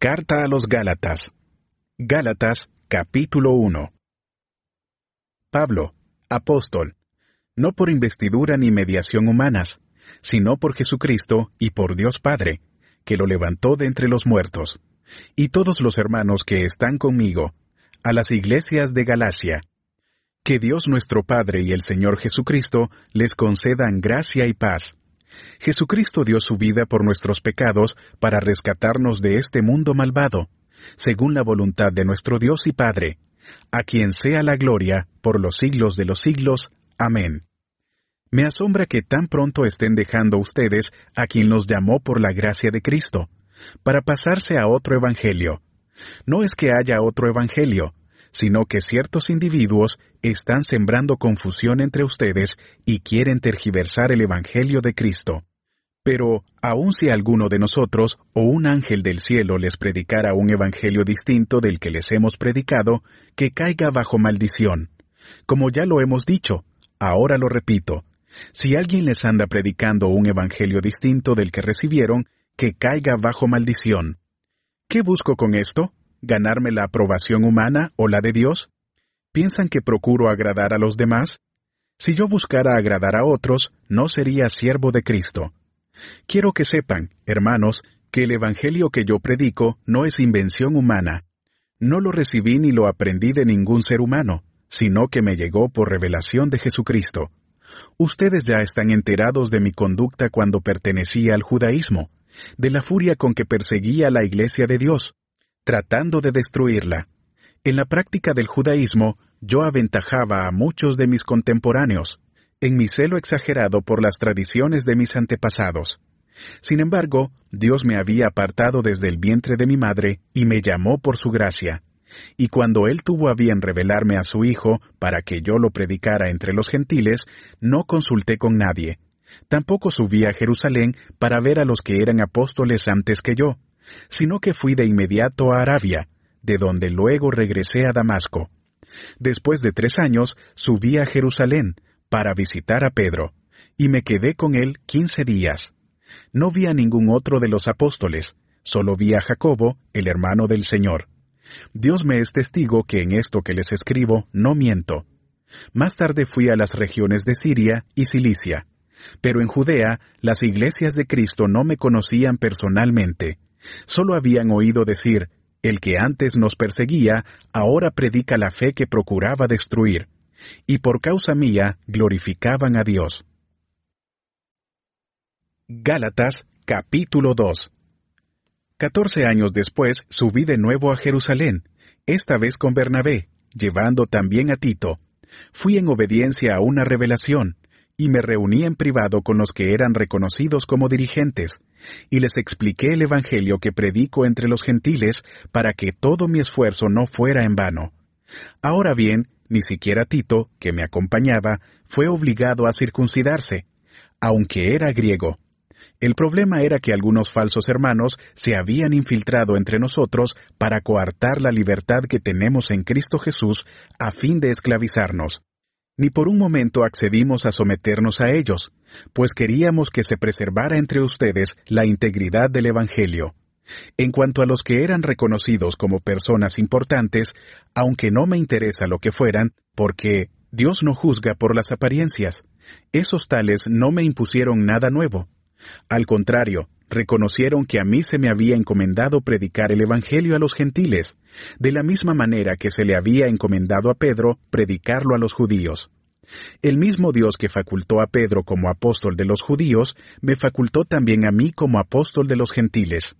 Carta a los Gálatas. Gálatas capítulo 1. Pablo, apóstol, no por investidura ni mediación humanas, sino por Jesucristo y por Dios Padre, que lo levantó de entre los muertos, y todos los hermanos que están conmigo, a las iglesias de Galacia. Que Dios nuestro Padre y el Señor Jesucristo les concedan gracia y paz. Jesucristo dio su vida por nuestros pecados para rescatarnos de este mundo malvado, según la voluntad de nuestro Dios y Padre, a quien sea la gloria por los siglos de los siglos. Amén. Me asombra que tan pronto estén dejando ustedes a quien los llamó por la gracia de Cristo, para pasarse a otro evangelio. No es que haya otro evangelio, sino que ciertos individuos están sembrando confusión entre ustedes y quieren tergiversar el Evangelio de Cristo. Pero aun si alguno de nosotros o un ángel del cielo les predicara un evangelio distinto del que les hemos predicado, que caiga bajo maldición. Como ya lo hemos dicho, ahora lo repito, si alguien les anda predicando un evangelio distinto del que recibieron, que caiga bajo maldición. ¿Qué busco con esto? ganarme la aprobación humana o la de Dios? ¿Piensan que procuro agradar a los demás? Si yo buscara agradar a otros, no sería siervo de Cristo. Quiero que sepan, hermanos, que el Evangelio que yo predico no es invención humana. No lo recibí ni lo aprendí de ningún ser humano, sino que me llegó por revelación de Jesucristo. Ustedes ya están enterados de mi conducta cuando pertenecía al judaísmo, de la furia con que perseguía la iglesia de Dios, tratando de destruirla. En la práctica del judaísmo, yo aventajaba a muchos de mis contemporáneos, en mi celo exagerado por las tradiciones de mis antepasados. Sin embargo, Dios me había apartado desde el vientre de mi madre y me llamó por su gracia. Y cuando Él tuvo a bien revelarme a su Hijo para que yo lo predicara entre los gentiles, no consulté con nadie. Tampoco subí a Jerusalén para ver a los que eran apóstoles antes que yo sino que fui de inmediato a Arabia, de donde luego regresé a Damasco. Después de tres años subí a Jerusalén para visitar a Pedro, y me quedé con él quince días. No vi a ningún otro de los apóstoles, solo vi a Jacobo, el hermano del Señor. Dios me es testigo que en esto que les escribo no miento. Más tarde fui a las regiones de Siria y Cilicia. Pero en Judea las iglesias de Cristo no me conocían personalmente, Solo habían oído decir, el que antes nos perseguía, ahora predica la fe que procuraba destruir, y por causa mía glorificaban a Dios. Gálatas capítulo 2 Catorce años después subí de nuevo a Jerusalén, esta vez con Bernabé, llevando también a Tito. Fui en obediencia a una revelación, y me reuní en privado con los que eran reconocidos como dirigentes, y les expliqué el Evangelio que predico entre los gentiles para que todo mi esfuerzo no fuera en vano. Ahora bien, ni siquiera Tito, que me acompañaba, fue obligado a circuncidarse, aunque era griego. El problema era que algunos falsos hermanos se habían infiltrado entre nosotros para coartar la libertad que tenemos en Cristo Jesús a fin de esclavizarnos. Ni por un momento accedimos a someternos a ellos, pues queríamos que se preservara entre ustedes la integridad del Evangelio. En cuanto a los que eran reconocidos como personas importantes, aunque no me interesa lo que fueran, porque Dios no juzga por las apariencias, esos tales no me impusieron nada nuevo. Al contrario, reconocieron que a mí se me había encomendado predicar el Evangelio a los gentiles, de la misma manera que se le había encomendado a Pedro predicarlo a los judíos. El mismo Dios que facultó a Pedro como apóstol de los judíos, me facultó también a mí como apóstol de los gentiles.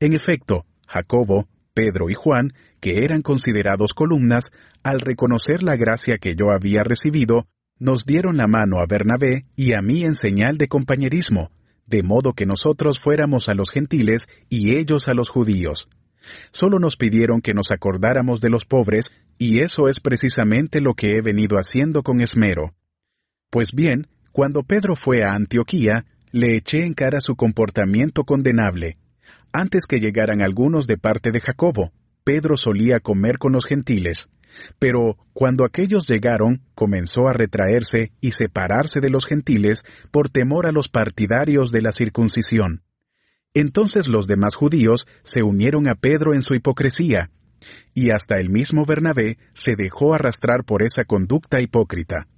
En efecto, Jacobo, Pedro y Juan, que eran considerados columnas, al reconocer la gracia que yo había recibido, nos dieron la mano a Bernabé y a mí en señal de compañerismo, de modo que nosotros fuéramos a los gentiles y ellos a los judíos. Solo nos pidieron que nos acordáramos de los pobres, y eso es precisamente lo que he venido haciendo con esmero. Pues bien, cuando Pedro fue a Antioquía, le eché en cara su comportamiento condenable. Antes que llegaran algunos de parte de Jacobo, Pedro solía comer con los gentiles. Pero cuando aquellos llegaron, comenzó a retraerse y separarse de los gentiles por temor a los partidarios de la circuncisión. Entonces los demás judíos se unieron a Pedro en su hipocresía, y hasta el mismo Bernabé se dejó arrastrar por esa conducta hipócrita.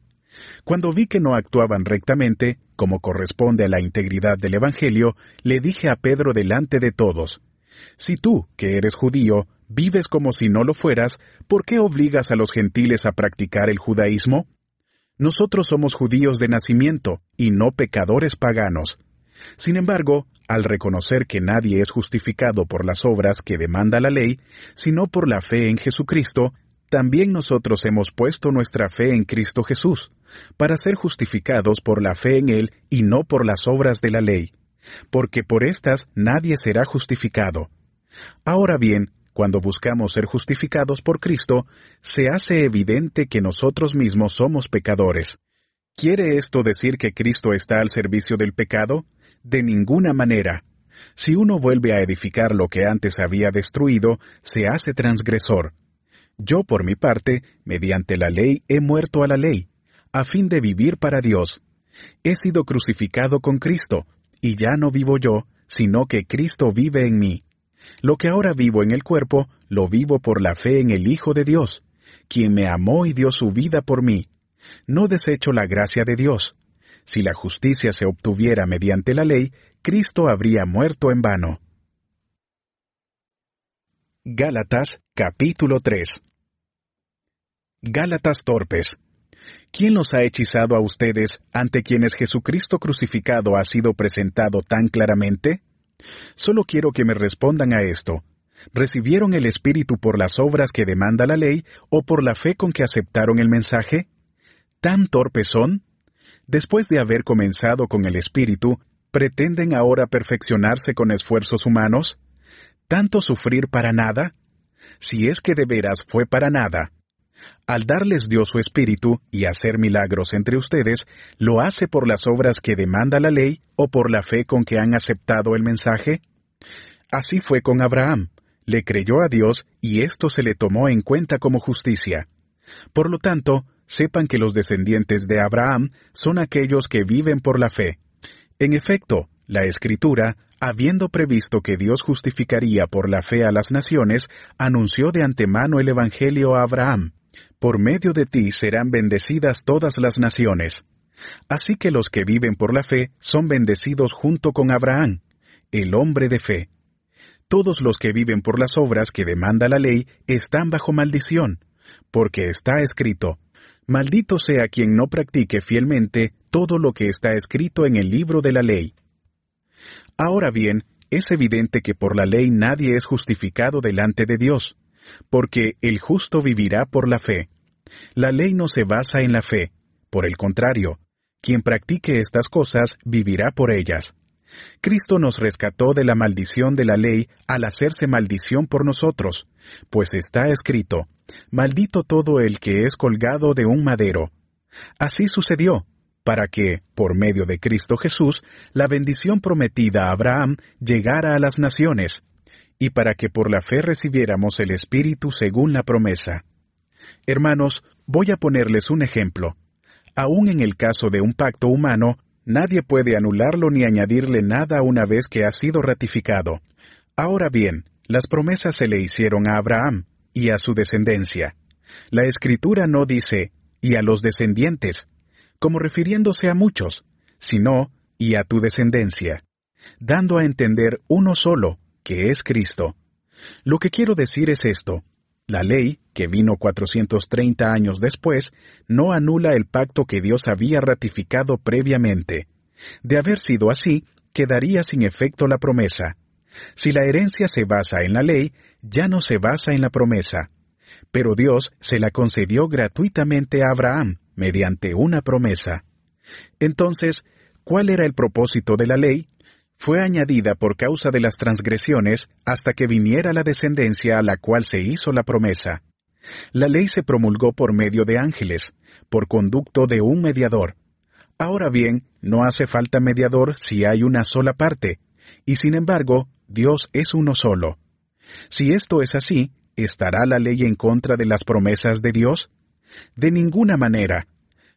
Cuando vi que no actuaban rectamente, como corresponde a la integridad del Evangelio, le dije a Pedro delante de todos, Si tú, que eres judío, vives como si no lo fueras, ¿por qué obligas a los gentiles a practicar el judaísmo? Nosotros somos judíos de nacimiento y no pecadores paganos. Sin embargo, al reconocer que nadie es justificado por las obras que demanda la ley, sino por la fe en Jesucristo, también nosotros hemos puesto nuestra fe en Cristo Jesús, para ser justificados por la fe en Él y no por las obras de la ley, porque por éstas nadie será justificado. Ahora bien, cuando buscamos ser justificados por Cristo, se hace evidente que nosotros mismos somos pecadores. ¿Quiere esto decir que Cristo está al servicio del pecado? De ninguna manera. Si uno vuelve a edificar lo que antes había destruido, se hace transgresor. Yo, por mi parte, mediante la ley he muerto a la ley, a fin de vivir para Dios. He sido crucificado con Cristo, y ya no vivo yo, sino que Cristo vive en mí. Lo que ahora vivo en el cuerpo, lo vivo por la fe en el Hijo de Dios, quien me amó y dio su vida por mí. No desecho la gracia de Dios, si la justicia se obtuviera mediante la ley, Cristo habría muerto en vano. Gálatas capítulo 3 Gálatas torpes. ¿Quién los ha hechizado a ustedes ante quienes Jesucristo crucificado ha sido presentado tan claramente? Solo quiero que me respondan a esto. ¿Recibieron el Espíritu por las obras que demanda la ley o por la fe con que aceptaron el mensaje? ¿Tan torpes son? después de haber comenzado con el espíritu, pretenden ahora perfeccionarse con esfuerzos humanos? ¿Tanto sufrir para nada? Si es que de veras fue para nada. Al darles Dios su espíritu y hacer milagros entre ustedes, ¿lo hace por las obras que demanda la ley o por la fe con que han aceptado el mensaje? Así fue con Abraham. Le creyó a Dios y esto se le tomó en cuenta como justicia. Por lo tanto, sepan que los descendientes de Abraham son aquellos que viven por la fe. En efecto, la Escritura, habiendo previsto que Dios justificaría por la fe a las naciones, anunció de antemano el Evangelio a Abraham. Por medio de ti serán bendecidas todas las naciones. Así que los que viven por la fe son bendecidos junto con Abraham, el hombre de fe. Todos los que viven por las obras que demanda la ley están bajo maldición, porque está escrito, Maldito sea quien no practique fielmente todo lo que está escrito en el libro de la ley. Ahora bien, es evidente que por la ley nadie es justificado delante de Dios, porque el justo vivirá por la fe. La ley no se basa en la fe, por el contrario, quien practique estas cosas vivirá por ellas. Cristo nos rescató de la maldición de la ley al hacerse maldición por nosotros, pues está escrito, Maldito todo el que es colgado de un madero. Así sucedió, para que, por medio de Cristo Jesús, la bendición prometida a Abraham llegara a las naciones, y para que por la fe recibiéramos el Espíritu según la promesa. Hermanos, voy a ponerles un ejemplo. Aún en el caso de un pacto humano, nadie puede anularlo ni añadirle nada una vez que ha sido ratificado. Ahora bien, las promesas se le hicieron a Abraham, y a su descendencia. La escritura no dice y a los descendientes, como refiriéndose a muchos, sino y a tu descendencia, dando a entender uno solo, que es Cristo. Lo que quiero decir es esto. La ley, que vino 430 años después, no anula el pacto que Dios había ratificado previamente. De haber sido así, quedaría sin efecto la promesa. Si la herencia se basa en la ley, ya no se basa en la promesa. Pero Dios se la concedió gratuitamente a Abraham mediante una promesa. Entonces, ¿cuál era el propósito de la ley? Fue añadida por causa de las transgresiones hasta que viniera la descendencia a la cual se hizo la promesa. La ley se promulgó por medio de ángeles, por conducto de un mediador. Ahora bien, no hace falta mediador si hay una sola parte, y sin embargo, Dios es uno solo. Si esto es así, ¿estará la ley en contra de las promesas de Dios? De ninguna manera.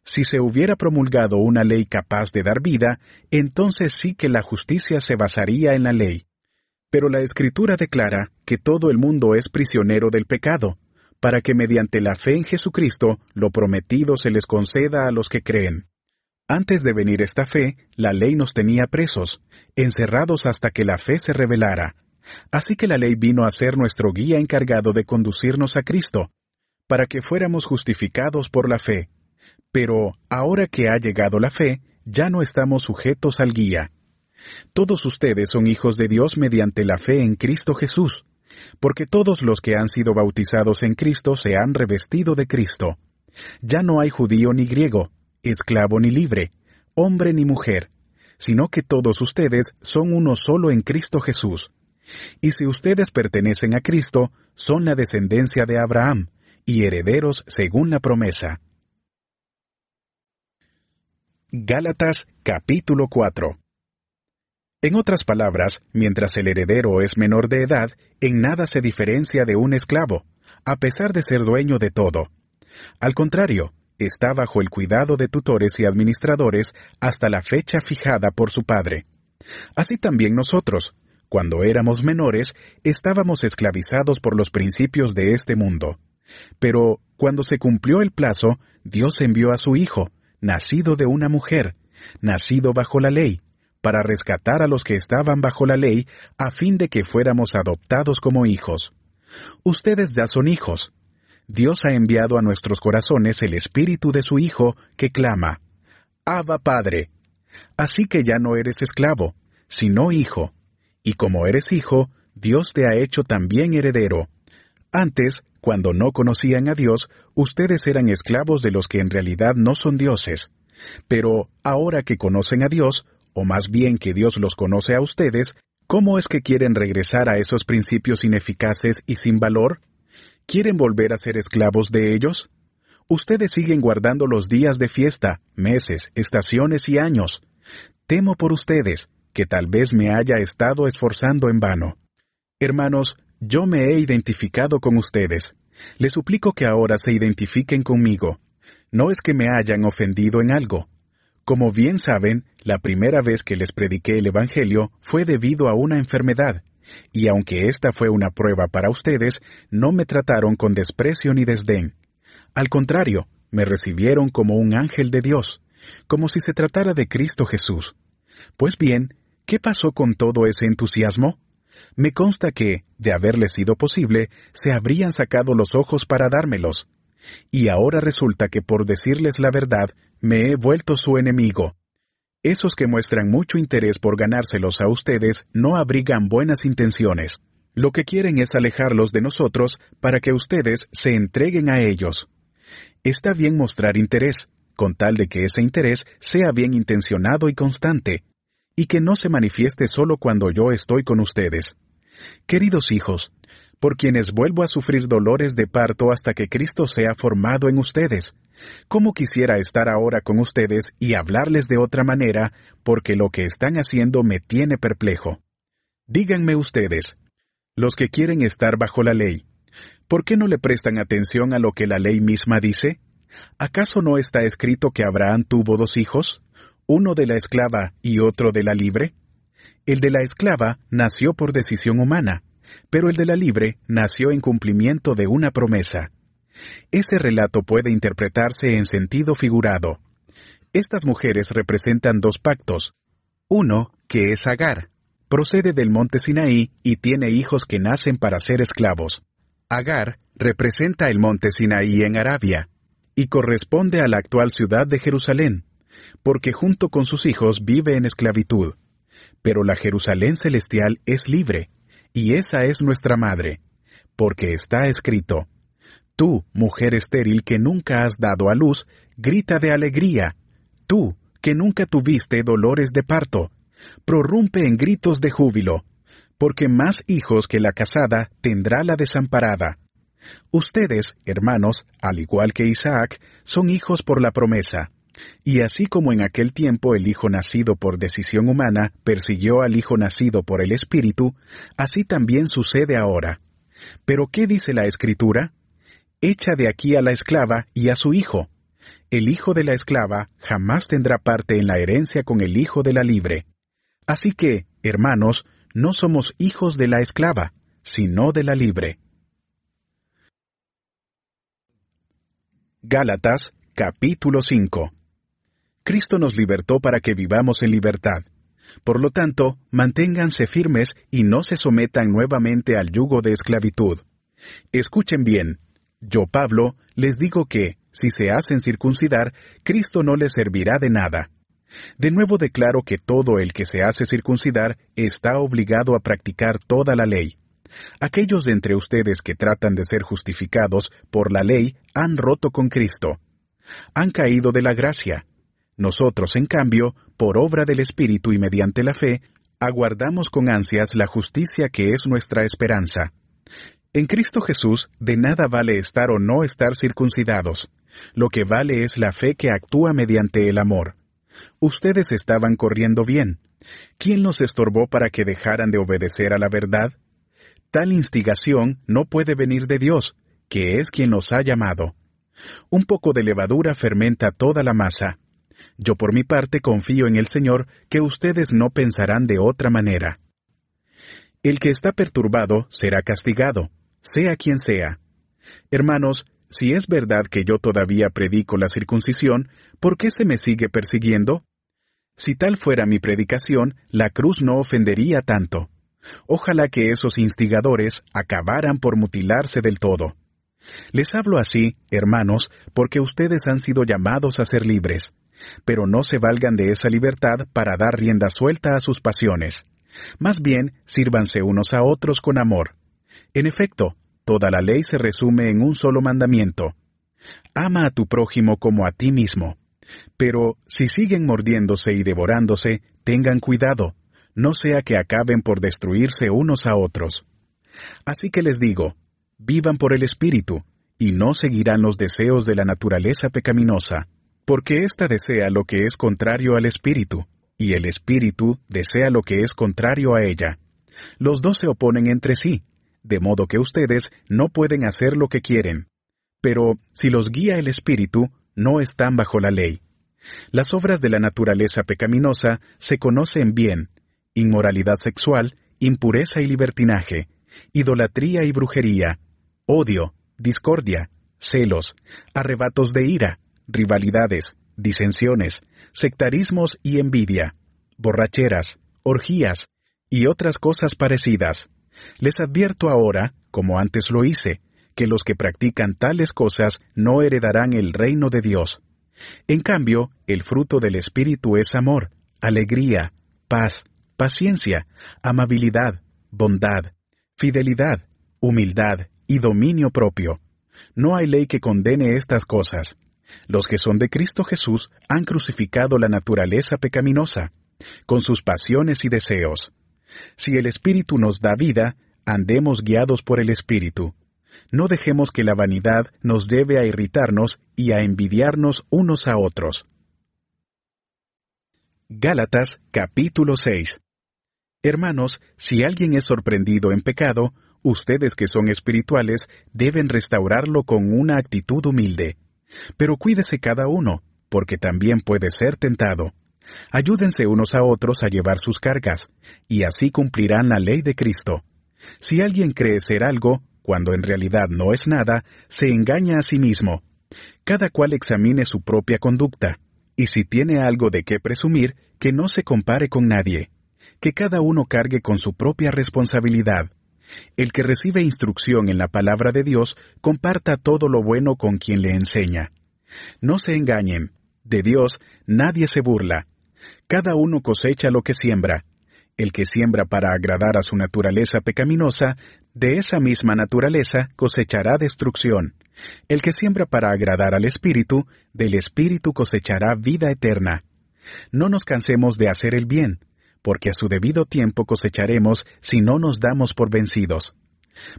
Si se hubiera promulgado una ley capaz de dar vida, entonces sí que la justicia se basaría en la ley. Pero la Escritura declara que todo el mundo es prisionero del pecado, para que mediante la fe en Jesucristo lo prometido se les conceda a los que creen. Antes de venir esta fe, la ley nos tenía presos, encerrados hasta que la fe se revelara. Así que la ley vino a ser nuestro guía encargado de conducirnos a Cristo, para que fuéramos justificados por la fe. Pero ahora que ha llegado la fe, ya no estamos sujetos al guía. Todos ustedes son hijos de Dios mediante la fe en Cristo Jesús, porque todos los que han sido bautizados en Cristo se han revestido de Cristo. Ya no hay judío ni griego, esclavo ni libre, hombre ni mujer, sino que todos ustedes son uno solo en Cristo Jesús. Y si ustedes pertenecen a Cristo, son la descendencia de Abraham, y herederos según la promesa. Gálatas capítulo 4 En otras palabras, mientras el heredero es menor de edad, en nada se diferencia de un esclavo, a pesar de ser dueño de todo. Al contrario, está bajo el cuidado de tutores y administradores hasta la fecha fijada por su padre. Así también nosotros, cuando éramos menores, estábamos esclavizados por los principios de este mundo. Pero cuando se cumplió el plazo, Dios envió a su Hijo, nacido de una mujer, nacido bajo la ley, para rescatar a los que estaban bajo la ley, a fin de que fuéramos adoptados como hijos. Ustedes ya son hijos, Dios ha enviado a nuestros corazones el Espíritu de su Hijo que clama, «¡Aba, Padre. Así que ya no eres esclavo, sino hijo, y como eres hijo, Dios te ha hecho también heredero. Antes, cuando no conocían a Dios, ustedes eran esclavos de los que en realidad no son dioses. Pero ahora que conocen a Dios, o más bien que Dios los conoce a ustedes, ¿cómo es que quieren regresar a esos principios ineficaces y sin valor? ¿Quieren volver a ser esclavos de ellos? Ustedes siguen guardando los días de fiesta, meses, estaciones y años. Temo por ustedes, que tal vez me haya estado esforzando en vano. Hermanos, yo me he identificado con ustedes. Les suplico que ahora se identifiquen conmigo. No es que me hayan ofendido en algo. Como bien saben, la primera vez que les prediqué el Evangelio fue debido a una enfermedad, y aunque esta fue una prueba para ustedes, no me trataron con desprecio ni desdén. Al contrario, me recibieron como un ángel de Dios, como si se tratara de Cristo Jesús. Pues bien, ¿qué pasó con todo ese entusiasmo? Me consta que, de haberle sido posible, se habrían sacado los ojos para dármelos. Y ahora resulta que por decirles la verdad, me he vuelto su enemigo, esos que muestran mucho interés por ganárselos a ustedes no abrigan buenas intenciones. Lo que quieren es alejarlos de nosotros para que ustedes se entreguen a ellos. Está bien mostrar interés, con tal de que ese interés sea bien intencionado y constante, y que no se manifieste solo cuando yo estoy con ustedes. Queridos hijos, por quienes vuelvo a sufrir dolores de parto hasta que Cristo sea formado en ustedes, ¿Cómo quisiera estar ahora con ustedes y hablarles de otra manera, porque lo que están haciendo me tiene perplejo? Díganme ustedes, los que quieren estar bajo la ley, ¿por qué no le prestan atención a lo que la ley misma dice? ¿Acaso no está escrito que Abraham tuvo dos hijos, uno de la esclava y otro de la libre? El de la esclava nació por decisión humana, pero el de la libre nació en cumplimiento de una promesa. Ese relato puede interpretarse en sentido figurado. Estas mujeres representan dos pactos. Uno, que es Agar. Procede del monte Sinaí y tiene hijos que nacen para ser esclavos. Agar representa el monte Sinaí en Arabia y corresponde a la actual ciudad de Jerusalén, porque junto con sus hijos vive en esclavitud. Pero la Jerusalén celestial es libre, y esa es nuestra madre, porque está escrito, Tú, mujer estéril que nunca has dado a luz, grita de alegría. Tú, que nunca tuviste dolores de parto, prorrumpe en gritos de júbilo, porque más hijos que la casada tendrá la desamparada. Ustedes, hermanos, al igual que Isaac, son hijos por la promesa. Y así como en aquel tiempo el hijo nacido por decisión humana persiguió al hijo nacido por el Espíritu, así también sucede ahora. Pero ¿qué dice la Escritura? Echa de aquí a la esclava y a su hijo. El hijo de la esclava jamás tendrá parte en la herencia con el hijo de la libre. Así que, hermanos, no somos hijos de la esclava, sino de la libre. Gálatas capítulo 5 Cristo nos libertó para que vivamos en libertad. Por lo tanto, manténganse firmes y no se sometan nuevamente al yugo de esclavitud. Escuchen bien, yo, Pablo, les digo que, si se hacen circuncidar, Cristo no les servirá de nada. De nuevo declaro que todo el que se hace circuncidar está obligado a practicar toda la ley. Aquellos de entre ustedes que tratan de ser justificados por la ley han roto con Cristo. Han caído de la gracia. Nosotros, en cambio, por obra del Espíritu y mediante la fe, aguardamos con ansias la justicia que es nuestra esperanza. En Cristo Jesús de nada vale estar o no estar circuncidados. Lo que vale es la fe que actúa mediante el amor. Ustedes estaban corriendo bien. ¿Quién los estorbó para que dejaran de obedecer a la verdad? Tal instigación no puede venir de Dios, que es quien los ha llamado. Un poco de levadura fermenta toda la masa. Yo por mi parte confío en el Señor que ustedes no pensarán de otra manera. El que está perturbado será castigado, sea quien sea. Hermanos, si es verdad que yo todavía predico la circuncisión, ¿por qué se me sigue persiguiendo? Si tal fuera mi predicación, la cruz no ofendería tanto. Ojalá que esos instigadores acabaran por mutilarse del todo. Les hablo así, hermanos, porque ustedes han sido llamados a ser libres, pero no se valgan de esa libertad para dar rienda suelta a sus pasiones. Más bien, sírvanse unos a otros con amor. En efecto, toda la ley se resume en un solo mandamiento. Ama a tu prójimo como a ti mismo. Pero si siguen mordiéndose y devorándose, tengan cuidado, no sea que acaben por destruirse unos a otros. Así que les digo, vivan por el Espíritu, y no seguirán los deseos de la naturaleza pecaminosa, porque ésta desea lo que es contrario al Espíritu, y el Espíritu desea lo que es contrario a ella. Los dos se oponen entre sí, de modo que ustedes no pueden hacer lo que quieren. Pero si los guía el Espíritu, no están bajo la ley. Las obras de la naturaleza pecaminosa se conocen bien, inmoralidad sexual, impureza y libertinaje, idolatría y brujería, odio, discordia, celos, arrebatos de ira, rivalidades, disensiones, sectarismos y envidia, borracheras, orgías y otras cosas parecidas les advierto ahora, como antes lo hice, que los que practican tales cosas no heredarán el reino de Dios. En cambio, el fruto del Espíritu es amor, alegría, paz, paciencia, amabilidad, bondad, fidelidad, humildad y dominio propio. No hay ley que condene estas cosas. Los que son de Cristo Jesús han crucificado la naturaleza pecaminosa, con sus pasiones y deseos. Si el Espíritu nos da vida, andemos guiados por el Espíritu. No dejemos que la vanidad nos lleve a irritarnos y a envidiarnos unos a otros. Gálatas capítulo 6 Hermanos, si alguien es sorprendido en pecado, ustedes que son espirituales deben restaurarlo con una actitud humilde. Pero cuídese cada uno, porque también puede ser tentado. Ayúdense unos a otros a llevar sus cargas, y así cumplirán la ley de Cristo. Si alguien cree ser algo, cuando en realidad no es nada, se engaña a sí mismo. Cada cual examine su propia conducta, y si tiene algo de qué presumir, que no se compare con nadie. Que cada uno cargue con su propia responsabilidad. El que recibe instrucción en la palabra de Dios, comparta todo lo bueno con quien le enseña. No se engañen, de Dios nadie se burla. Cada uno cosecha lo que siembra. El que siembra para agradar a su naturaleza pecaminosa, de esa misma naturaleza cosechará destrucción. El que siembra para agradar al Espíritu, del Espíritu cosechará vida eterna. No nos cansemos de hacer el bien, porque a su debido tiempo cosecharemos si no nos damos por vencidos.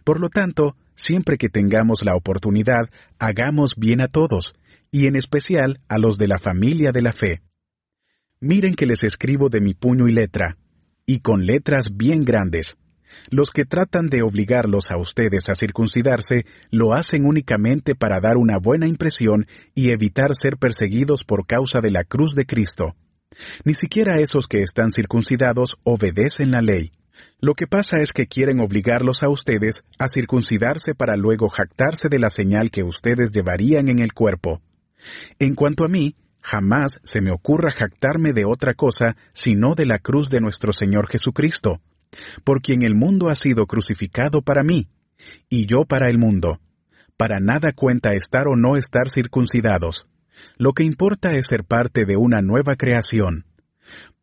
Por lo tanto, siempre que tengamos la oportunidad, hagamos bien a todos, y en especial a los de la familia de la fe. Miren que les escribo de mi puño y letra, y con letras bien grandes. Los que tratan de obligarlos a ustedes a circuncidarse lo hacen únicamente para dar una buena impresión y evitar ser perseguidos por causa de la cruz de Cristo. Ni siquiera esos que están circuncidados obedecen la ley. Lo que pasa es que quieren obligarlos a ustedes a circuncidarse para luego jactarse de la señal que ustedes llevarían en el cuerpo. En cuanto a mí, jamás se me ocurra jactarme de otra cosa sino de la cruz de nuestro Señor Jesucristo, por quien el mundo ha sido crucificado para mí, y yo para el mundo. Para nada cuenta estar o no estar circuncidados. Lo que importa es ser parte de una nueva creación.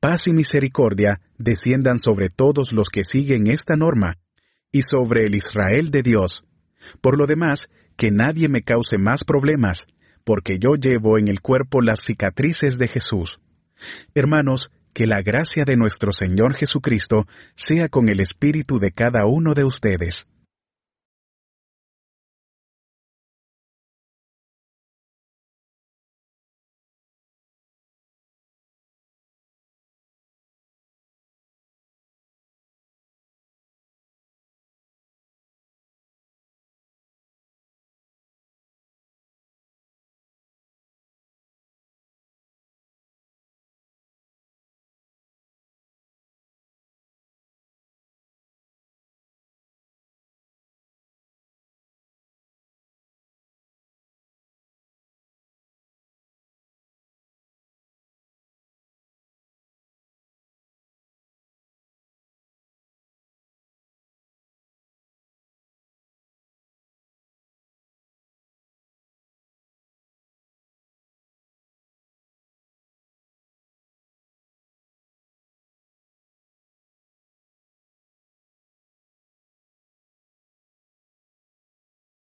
Paz y misericordia desciendan sobre todos los que siguen esta norma, y sobre el Israel de Dios. Por lo demás, que nadie me cause más problemas, porque yo llevo en el cuerpo las cicatrices de Jesús. Hermanos, que la gracia de nuestro Señor Jesucristo sea con el espíritu de cada uno de ustedes.